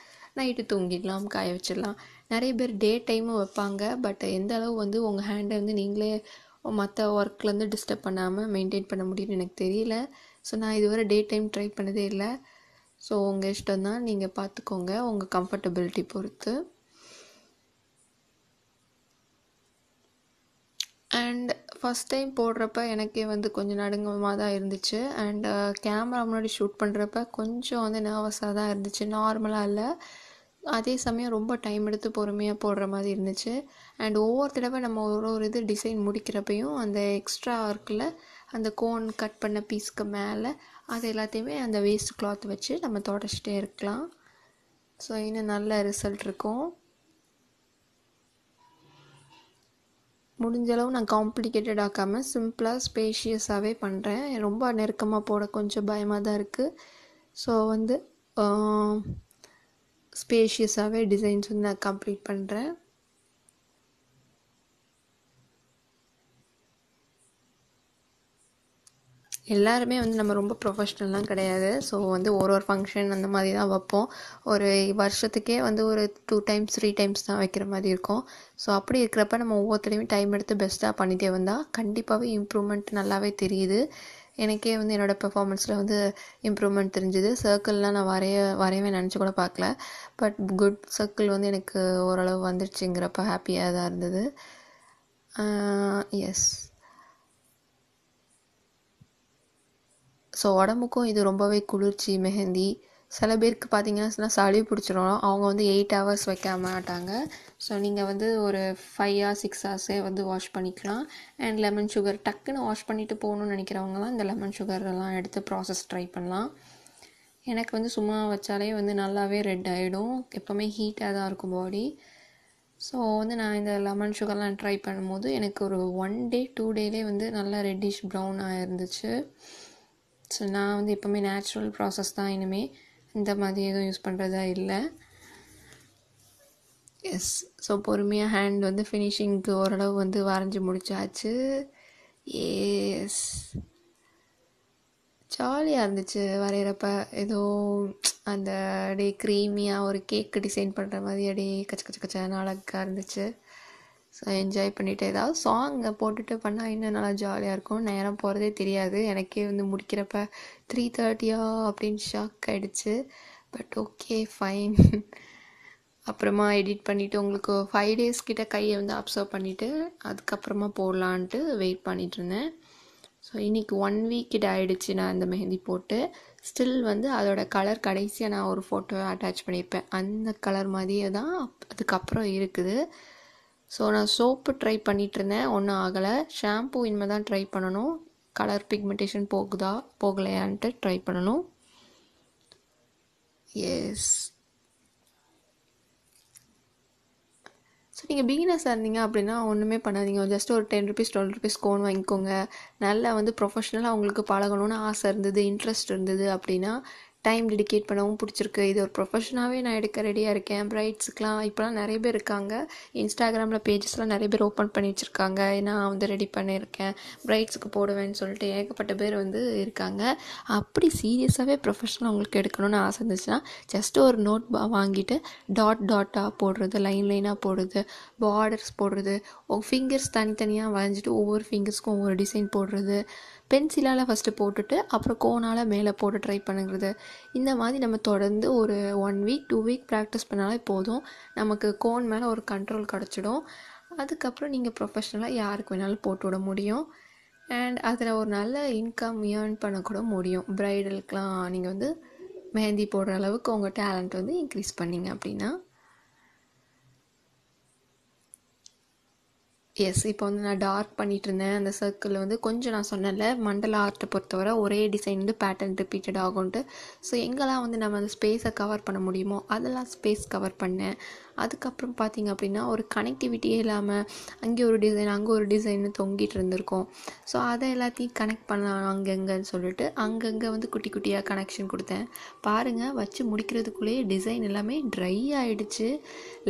நைட்டு தூங்கிடலாம் காய வச்சிடலாம் நிறைய பேர் டே டைமும் வைப்பாங்க பட் எந்த அளவு வந்து உங்கள் ஹேண்டை வந்து நீங்களே மற்ற ஒர்க்லேருந்து டிஸ்டர்ப் பண்ணாமல் மெயின்டைன் பண்ண முடியும்னு எனக்கு தெரியல ஸோ நான் இதுவரை டே டைம் ட்ரை பண்ணதே இல்லை ஸோ உங்கள் இஷ்டம் தான் நீங்கள் பார்த்துக்கோங்க உங்கள் கம்ஃபர்டபிலிட்டி பொறுத்து அண்ட் ஃபஸ்ட் டைம் போடுறப்ப எனக்கே வந்து கொஞ்சம் நடுங்கமாக தான் இருந்துச்சு அண்ட் கேமரா uh, முன்னாடி ஷூட் பண்ணுறப்ப கொஞ்சம் வந்து நர்வஸாக தான் இருந்துச்சு நார்மலாக இல்லை அதே சமயம் ரொம்ப டைம் எடுத்து பொறுமையாக போடுற மாதிரி இருந்துச்சு அண்ட் ஒவ்வொரு தடவை நம்ம ஒரு ஒரு இது டிசைன் முடிக்கிறப்பையும் அந்த எக்ஸ்ட்ரா ஒர்க்கில் அந்த கோன் கட் பண்ண பீஸ்க்கு மேலே அது எல்லாத்தையுமே அந்த வேஸ்ட் கிளாத் வச்சு நம்ம தொடச்சிட்டே இருக்கலாம் ஸோ இன்னும் நல்ல ரிசல்ட் இருக்கும் முடிஞ்சளவு நான் காம்ப்ளிகேட்டட் ஆக்காமல் சிம்பிளாக ஸ்பேஷியஸாகவே பண்ணுறேன் ரொம்ப நெருக்கமாக போட கொஞ்சம் பயமாக தான் இருக்குது ஸோ வந்து ஸ்பேஷியஸாகவே டிசைன்ஸ் வந்து நான் கம்ப்ளீட் பண்ணுறேன் எல்லாருமே வந்து நம்ம ரொம்ப ப்ரொஃபஷ்னல்லாம் கிடையாது ஸோ வந்து ஒரு ஒரு ஃபங்க்ஷன் அந்த மாதிரி தான் வைப்போம் ஒரு வருஷத்துக்கே வந்து ஒரு டூ டைம்ஸ் த்ரீ டைம்ஸ் தான் வைக்கிற மாதிரி இருக்கும் ஸோ அப்படி இருக்கிறப்ப நம்ம ஒவ்வொருத்தரையும் டைம் எடுத்து பெஸ்ட்டாக பண்ணிகிட்டே வந்தால் கண்டிப்பாகவே இம்ப்ரூவ்மெண்ட் நல்லாவே தெரியுது எனக்கே வந்து என்னோடய பெர்ஃபார்மன்ஸில் வந்து இம்ப்ரூவ்மெண்ட் தெரிஞ்சுது சர்க்கிள்லாம் நான் வரைய வரையவே நினச்சி கூட பார்க்கல பட் குட் சர்க்கிள் வந்து எனக்கு ஓரளவு வந்துடுச்சுங்கிறப்ப ஹாப்பியாக தான் இருந்தது எஸ் ஸோ உடம்புக்கும் இது ரொம்பவே குளிர்ச்சி மெஹந்தி சில பேருக்கு பார்த்தீங்கன்னா சளி பிடிச்சிரும் அவங்க வந்து எயிட் ஹவர்ஸ் வைக்க மாட்டாங்க ஸோ நீங்கள் வந்து ஒரு ஃபைவ் ஆர் சிக்ஸ் ஹார்ஸே வந்து வாஷ் பண்ணிக்கலாம் அண்ட் லெமன் சுகர் டக்குன்னு வாஷ் பண்ணிவிட்டு போகணும்னு நினைக்கிறவங்களாம் இந்த லெமன் சுகர்லாம் எடுத்து ப்ராசஸ் ட்ரை பண்ணலாம் எனக்கு வந்து சும்மா வச்சாலே வந்து நல்லாவே ரெட் ஆகிடும் எப்போவுமே ஹீட்டாக தான் இருக்கும் பாடி ஸோ வந்து நான் இந்த லெமன் சுகர்லாம் ட்ரை பண்ணும்போது எனக்கு ஒரு ஒன் டே டூ டேலே வந்து நல்லா ரெட்டிஷ் ப்ரௌனாக இருந்துச்சு ஸோ நான் வந்து எப்போவுமே நேச்சுரல் ப்ராசஸ் தான் இனிமேல் இந்த மாதிரி எதுவும் யூஸ் பண்ணுறதா இல்லை எஸ் ஸோ பொறுமையாக ஹேண்ட் வந்து ஃபினிஷிங்க்கு ஓரளவு வந்து வரைஞ்சி முடிச்சாச்சு ஏஸ் ஜாலியாக இருந்துச்சு வரைகிறப்ப ஏதோ அந்த அப்படியே க்ரீமியாக ஒரு கேக்கு டிசைன் பண்ணுற மாதிரி அப்படியே கச்ச கச்ச கச்சான அழகாக இருந்துச்சு என்ஜாய் பண்ணிவிட்டு ஏதாவது சாங்கை போட்டுட்டு பண்ணால் இன்னும் நல்லா ஜாலியாக இருக்கும் நேரம் போகிறதே தெரியாது எனக்கே வந்து முடிக்கிறப்ப த்ரீ தேர்ட்டியா அப்படின்னு ஷாக் ஆகிடுச்சு பட் ஓகே ஃபைன் அப்புறமா எடிட் பண்ணிவிட்டு உங்களுக்கு ஃபைவ் டேஸ் கிட்ட கையை வந்து அப்சர்வ் பண்ணிவிட்டு அதுக்கப்புறமா போடலான்ட்டு வெயிட் பண்ணிகிட்டு இருந்தேன் ஸோ இன்றைக்கி ஒன் வீக் கிட்ட ஆகிடுச்சு நான் இந்த மெஹந்தி போட்டு ஸ்டில் வந்து அதோட கலர் கடைசியாக நான் ஒரு ஃபோட்டோ அட்டாச் பண்ணியிருப்பேன் அந்த கலர் மாதிரியே தான் அதுக்கப்புறம் இருக்குது ஸோ நான் சோப்பு ட்ரை பண்ணிகிட்டு இருந்தேன் ஒன்றும் ஆகலை ஷாம்பு இனிமேல் தான் ட்ரை பண்ணணும் கலர் பிக்மெண்டேஷன் போகுதா போகலையான்ட்டு ட்ரை பண்ணணும் எஸ் ஸோ நீங்கள் பிகினர்ஸாக இருந்தீங்க அப்படின்னா ஒன்றுமே பண்ணாதீங்க ஜஸ்ட் ஒரு ten rupees twelve rupees cone வாங்கிக்கோங்க நல்லா வந்து ப்ரொஃபஷ்னலாக அவங்களுக்கு பழகணும்னு ஆசை இருந்தது இன்ட்ரெஸ்ட் இருந்தது அப்படின்னா டைம் டெடிகேட் பண்ணவும் பிடிச்சிருக்கு இது ஒரு ப்ரொஃபஷனாகவே நான் எடுக்க ரெடியாக இருக்கேன் ப்ரைட்ஸுக்கெலாம் இப்போலாம் நிறைய பேர் இருக்காங்க இன்ஸ்டாகிராமில் பேஜஸ்லாம் நிறைய பேர் ஓப்பன் பண்ணி வச்சுருக்காங்க நான் வந்து ரெடி பண்ணியிருக்கேன் ப்ரைட்ஸுக்கு போடுவேன்னு சொல்லிட்டு ஏகப்பட்ட பேர் வந்து இருக்காங்க அப்படி சீரியஸாகவே ப்ரொஃபஷனல் உங்களுக்கு எடுக்கணும்னு ஆசை இருந்துச்சுன்னா ஜஸ்ட்டு ஒரு நோட் வாங்கிட்டு டாட் டாட்டாக போடுறது லைன் லைனாக போடுறது பார்டர்ஸ் போடுறது ஃபிங்கர்ஸ் தனித்தனியாக வரைஞ்சிட்டு ஒவ்வொரு ஃபிங்கர்ஸ்க்கும் ஒவ்வொரு டிசைன் போடுறது பென்சிலால் ஃபஸ்ட்டு போட்டுட்டு அப்புறம் கோனால் மேலே போட்டு ட்ரை பண்ணுங்கிறது இந்த மாதிரி நம்ம தொடர்ந்து ஒரு one week two week practice பண்ணாலே போதும் நமக்கு கோன் மேலே ஒரு கண்ட்ரோல் கிடச்சிடும் அதுக்கப்புறம் நீங்கள் ப்ரொஃபஷ்னலாக யாருக்கு வேணாலும் போட்டு விட முடியும் அண்ட் அதில் ஒரு நல்ல இன்கம் ஏர்ன் பண்ணக்கூட முடியும் ப்ரைடலுக்கெலாம் நீங்கள் வந்து மெஹந்தி போடுற அளவுக்கு உங்கள் டேலண்ட் வந்து இன்க்ரீஸ் பண்ணிங்க அப்படின்னா எஸ் இப்போ வந்து நான் டார்க் பண்ணிகிட்டு இருந்தேன் அந்த சர்க்கிளில் வந்து கொஞ்சம் நான் சொன்னல மண்டல ஆர்ட்டை பொறுத்தவரை ஒரே டிசைன் வந்து பேட்டர்ன் ரிப்பீட்டட் ஆகும்ட்டு ஸோ எங்கெல்லாம் வந்து நம்ம அந்த ஸ்பேஸை கவர் பண்ண முடியுமோ அதெல்லாம் ஸ்பேஸ் கவர் பண்ணேன் அதுக்கப்புறம் பார்த்திங்க அப்படின்னா ஒரு கனெக்டிவிட்டியே இல்லாமல் அங்கே ஒரு டிசைன் அங்கே ஒரு டிசைன்னு தொங்கிட்டு இருந்திருக்கோம் ஸோ அதை எல்லாத்தையும் கனெக்ட் பண்ணலாம் அங்கங்கன்னு சொல்லிட்டு அங்கங்கே வந்து குட்டி குட்டியாக கனெக்ஷன் கொடுத்தேன் பாருங்கள் வச்சு முடிக்கிறதுக்குள்ளேயே டிசைன் எல்லாமே ட்ரை ஆகிடுச்சு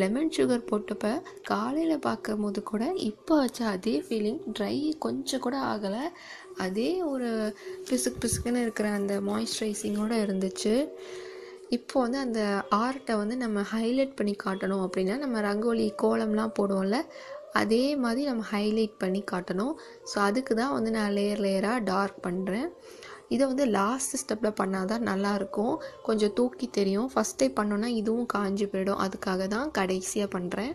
லெமன் சுகர் போட்டப்போ காலையில் பார்க்கும் போது கூட இப்போ வச்ச அதே ஃபீலிங் ட்ரை கொஞ்சம் கூட ஆகலை அதே ஒரு பிசுக் பிசுக்குன்னு இருக்கிற அந்த மாய்ஸ்சரைசிங்கோடு இருந்துச்சு இப்போ வந்து அந்த ஆர்ட்டை வந்து நம்ம ஹைலைட் பண்ணி காட்டணும் அப்படின்னா நம்ம ரங்கோலி கோலம்லாம் போடுவோம்ல அதே மாதிரி நம்ம ஹைலைட் பண்ணி காட்டணும் ஸோ அதுக்கு தான் வந்து நான் லேயர் லேயராக டார்க் பண்ணுறேன் இதை வந்து லாஸ்ட் ஸ்டெப்பில் பண்ணால் தான் நல்லாயிருக்கும் கொஞ்சம் தூக்கி தெரியும் ஃபஸ்ட்டே பண்ணோன்னா இதுவும் காஞ்சி போயிடும் அதுக்காக தான் கடைசியாக பண்ணுறேன்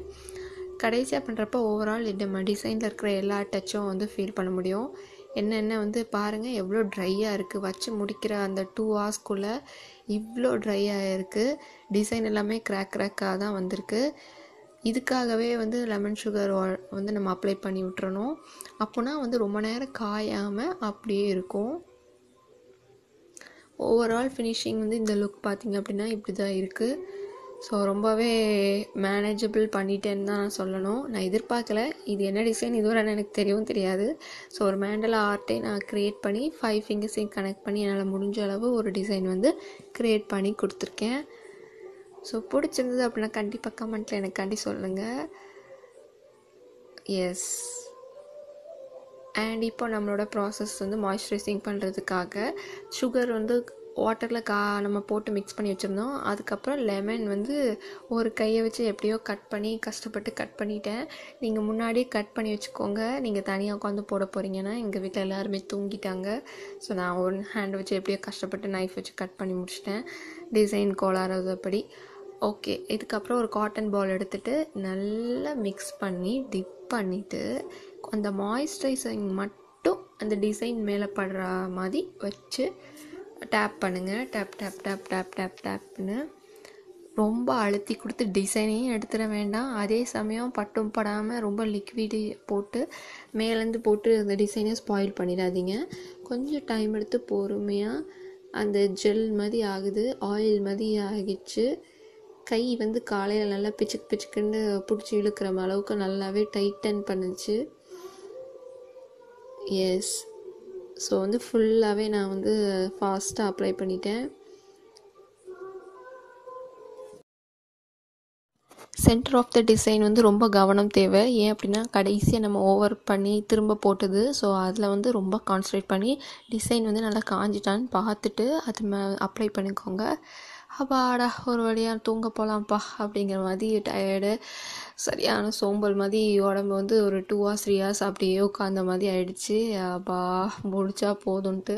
கடைசியாக பண்ணுறப்ப ஓவரால் நம்ம டிசைனில் இருக்கிற எல்லா டச்சும் வந்து ஃபீல் பண்ண முடியும் என்னென்ன வந்து பாருங்கள் எவ்வளோ ட்ரையாக இருக்குது வச்சு முடிக்கிற அந்த டூ ஹார்ஸ்க்குள்ளே இவ்வளோ ட்ரை ஆகிருக்கு டிசைன் எல்லாமே க்ராக் க்ராக்காக தான் வந்திருக்கு இதுக்காகவே வந்து லெமன் சுகர் வந்து நம்ம அப்ளை பண்ணி விட்டுறணும் அப்போனா வந்து ரொம்ப நேரம் காயாமல் அப்படியே இருக்கும் ஓவரால் ஃபினிஷிங் வந்து இந்த லுக் பார்த்திங்க அப்படின்னா இப்படி தான் இருக்குது ஸோ ரொம்பவே மேனேஜபிள் பண்ணிட்டேன்னு தான் நான் சொல்லணும் நான் எதிர்பார்க்கல இது என்ன டிசைன் இதுவரை எனக்கு தெரியவும் தெரியாது ஸோ ஒரு மேண்டலா ஆர்ட்டை நான் க்ரியேட் பண்ணி ஃபைவ் ஃபிங்கர்ஸையும் கனெக்ட் பண்ணி என்னால் முடிஞ்ச அளவு ஒரு டிசைன் வந்து க்ரியேட் பண்ணி கொடுத்துருக்கேன் ஸோ பிடிச்சிருந்தது அப்படின்னா கண்டிப்பாக கமெண்ட்டில் எனக்காண்டி சொல்லுங்கள் எஸ் அண்ட் இப்போ நம்மளோட ப்ராசஸ் வந்து மாய்ஸ்சரைசிங் பண்ணுறதுக்காக சுகர் வந்து வாட்டரில் கா நம்ம போட்டு மிக்ஸ் பண்ணி வச்சுருந்தோம் அதுக்கப்புறம் லெமன் வந்து ஒரு கையை வச்சு எப்படியோ கட் பண்ணி கஷ்டப்பட்டு கட் பண்ணிட்டேன் நீங்கள் முன்னாடியே கட் பண்ணி வச்சுக்கோங்க நீங்கள் தனியாக உட்காந்து போட போகிறீங்கன்னா எங்கள் வீட்டில் எல்லாருமே தூங்கிட்டாங்க ஸோ நான் ஒரு ஹேண்ட் வச்சு எப்படியோ கஷ்டப்பட்டு நைஃப் வச்சு கட் பண்ணி முடிச்சிட்டேன் டிசைன் கோளாறுபடி ஓகே இதுக்கப்புறம் ஒரு காட்டன் பால் எடுத்துகிட்டு நல்லா மிக்ஸ் பண்ணி டிப் பண்ணிவிட்டு அந்த மாய்ஸ்சரைசிங் மட்டும் அந்த டிசைன் மேலே படுற மாதிரி வச்சு டேப் பண்ணுங்கள் tap tap tap tap tap டேப்னு ரொம்ப அழுத்தி கொடுத்து டிசைனையும் எடுத்துட வேண்டாம் அதே சமயம் பட்டும் படாமல் ரொம்ப லிக்விடு போட்டு மேலேருந்து போட்டு அந்த டிசைனே ஸ்பாயில் பண்ணிடாதீங்க கொஞ்சம் டைம் எடுத்து பொறுமையாக அந்த ஜெல் மாதிரி ஆகுது ஆயில் மாதிரி ஆகிடுச்சு கை வந்து காலையில் நல்லா பிச்சுக்கு பிச்சுக்குன்னு பிடிச்சி இழுக்கிற அளவுக்கு நல்லாவே டைட்டன் பண்ணுச்சு எஸ் ஸோ வந்து ஃபுல்லாகவே நான் வந்து ஃபாஸ்ட்டாக அப்ளை பண்ணிட்டேன் சென்டர் ஆஃப் த டிசைன் வந்து ரொம்ப கவனம் தேவை ஏன் அப்படின்னா கடைசியாக நம்ம ஓவர் பண்ணி திரும்ப போட்டது ஸோ அதில் வந்து ரொம்ப கான்சன்ட்ரேட் பண்ணி டிசைன் வந்து நல்லா காஞ்சிட்டான்னு பார்த்துட்டு அது அப்ளை பண்ணிக்கோங்க அப்பாடா ஒரு வழியாக தூங்க போகலாம்ப்பா அப்படிங்கிற மாதிரி டயர்டு சரியான சோம்பல் மாதிரி உடம்பு வந்து ஒரு டூ ஹார்ஸ் த்ரீ ஹார்ஸ் அப்படியே உட்காந்த மாதிரி ஆயிடுச்சு அப்பா முடிச்சா போதும்ட்டு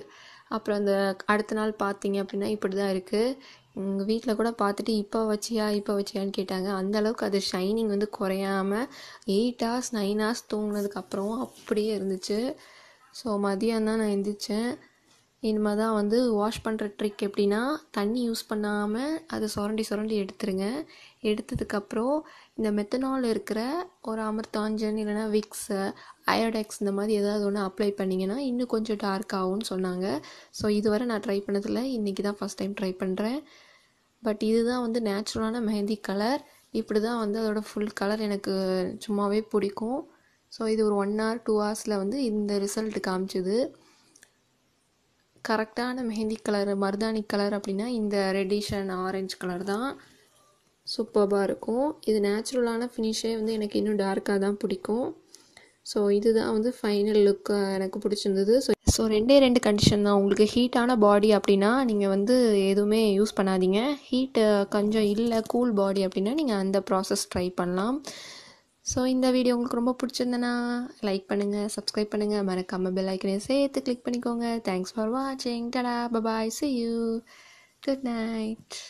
அப்புறம் அந்த அடுத்த நாள் பார்த்தீங்க அப்படின்னா இப்படி தான் இருக்குது எங்கள் வீட்டில் கூட பார்த்துட்டு இப்போ வச்சியா இப்போ வச்சியான்னு கேட்டாங்க அந்தளவுக்கு அது ஷைனிங் வந்து குறையாமல் எயிட் ஹார்ஸ் நைன் ஹார்ஸ் தூங்கினதுக்கப்புறம் அப்படியே இருந்துச்சு ஸோ மதியம் தான் நான் எந்திரிச்சேன் இனிமேல் தான் வந்து வாஷ் பண்ணுற ட்ரிக் எப்படின்னா தண்ணி யூஸ் பண்ணாமல் அதை சுரண்டி சுரண்டி எடுத்துருங்க எடுத்ததுக்கப்புறம் இந்த மெத்தனால் இருக்கிற ஒரு அமிர்தாஞ்சன் இல்லைனா விக்ஸு அயோடெக்ஸ் இந்த மாதிரி ஏதாவது ஒன்று அப்ளை பண்ணிங்கன்னா இன்னும் கொஞ்சம் டார்க் ஆகும்னு சொன்னாங்க ஸோ இதுவரை நான் ட்ரை பண்ணதில்ல இன்றைக்கி தான் ஃபஸ்ட் டைம் ட்ரை பண்ணுறேன் பட் இதுதான் வந்து நேச்சுரலான மெஹந்தி கலர் இப்படி தான் வந்து அதோடய ஃபுல் கலர் எனக்கு சும்மாவே பிடிக்கும் ஸோ இது ஒரு ஒன் ஹவர் டூ ஹவர்ஸில் வந்து இந்த ரிசல்ட் காமிச்சிது கரெக்டான மெஹந்தி கலர் மருதாணி கலர் அப்படின்னா இந்த ரெட்டிஷ் அண்ட் ஆரஞ்சு கலர் தான் சூப்பராக இருக்கும் இது நேச்சுரலான ஃபினிஷே வந்து எனக்கு இன்னும் டார்க்காக தான் பிடிக்கும் ஸோ இதுதான் வந்து ஃபைனல் லுக்கு எனக்கு பிடிச்சிருந்தது ஸோ ஸோ ரெண்டே ரெண்டு கண்டிஷன் தான் உங்களுக்கு ஹீட்டான பாடி அப்படின்னா நீங்கள் வந்து எதுவுமே யூஸ் பண்ணாதீங்க ஹீட்டு கொஞ்சம் இல்லை கூல் பாடி அப்படின்னா நீங்கள் அந்த ப்ராசஸ் ட்ரை பண்ணலாம் ஸோ இந்த வீடியோ உங்களுக்கு ரொம்ப பிடிச்சிருந்தேன்னா லைக் பண்ணுங்கள் சப்ஸ்கிரைப் பண்ணுங்கள் மறக்காமல் பெல் ஐக்கனையும் சேர்த்து கிளிக் பண்ணிக்கோங்க தேங்க்ஸ் ஃபார் வாட்சிங் tata bye bye see you good night